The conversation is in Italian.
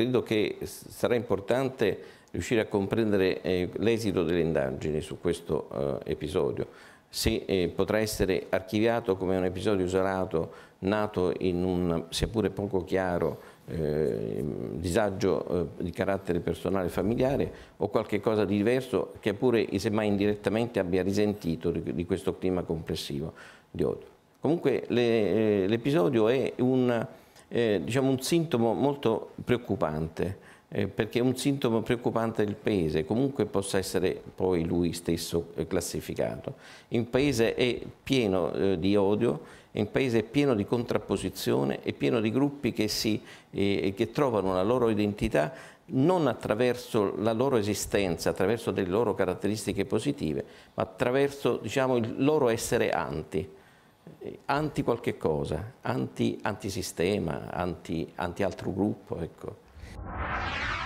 credo che sarà importante riuscire a comprendere eh, l'esito delle indagini su questo eh, episodio, se eh, potrà essere archiviato come un episodio isolato, nato in un, sia pure poco chiaro, eh, disagio eh, di carattere personale e familiare o qualche cosa di diverso che pure semmai indirettamente abbia risentito di, di questo clima complessivo di odio. Comunque eh, l'episodio le, è un eh, diciamo un sintomo molto preoccupante, eh, perché è un sintomo preoccupante del Paese, comunque possa essere poi lui stesso eh, classificato. Il Paese è pieno eh, di odio, il Paese è pieno di contrapposizione, è pieno di gruppi che, si, eh, che trovano la loro identità non attraverso la loro esistenza, attraverso delle loro caratteristiche positive, ma attraverso diciamo, il loro essere anti anti qualche cosa, anti, antisistema, anti, anti altro gruppo. Ecco.